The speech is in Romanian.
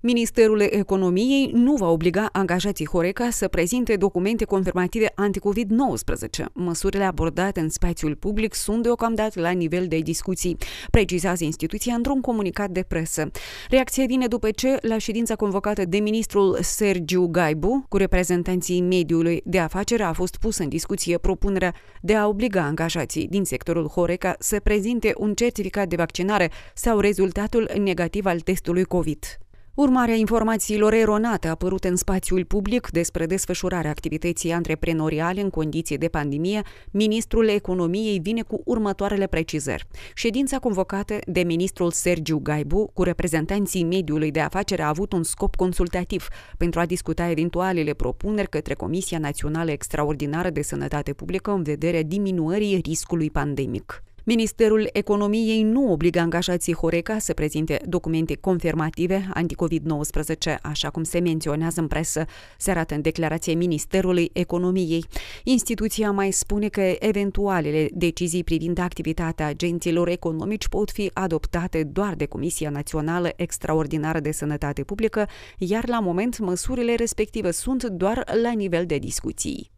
Ministerul Economiei nu va obliga angajații Horeca să prezinte documente confirmative anticovid-19. Măsurile abordate în spațiul public sunt deocamdată la nivel de discuții, precizează instituția într-un comunicat de presă. Reacția vine după ce, la ședința convocată de ministrul Sergiu Gaibu, cu reprezentanții mediului de afacere, a fost pusă în discuție propunerea de a obliga angajații din sectorul Horeca să prezinte un certificat de vaccinare sau rezultatul negativ al testului COVID. Urmarea informațiilor eronate apărute în spațiul public despre desfășurarea activității antreprenoriale în condiții de pandemie, ministrul economiei vine cu următoarele precizări. Ședința convocată de ministrul Sergiu Gaibu cu reprezentanții mediului de afaceri a avut un scop consultativ pentru a discuta eventualele propuneri către Comisia Națională Extraordinară de Sănătate Publică în vederea diminuării riscului pandemic. Ministerul Economiei nu obligă angajații Horeca să prezinte documente confirmative anticovid-19, așa cum se menționează în presă, se arată în declarație Ministerului Economiei. Instituția mai spune că eventualele decizii privind activitatea agenților economici pot fi adoptate doar de Comisia Națională Extraordinară de Sănătate Publică, iar la moment măsurile respective sunt doar la nivel de discuții.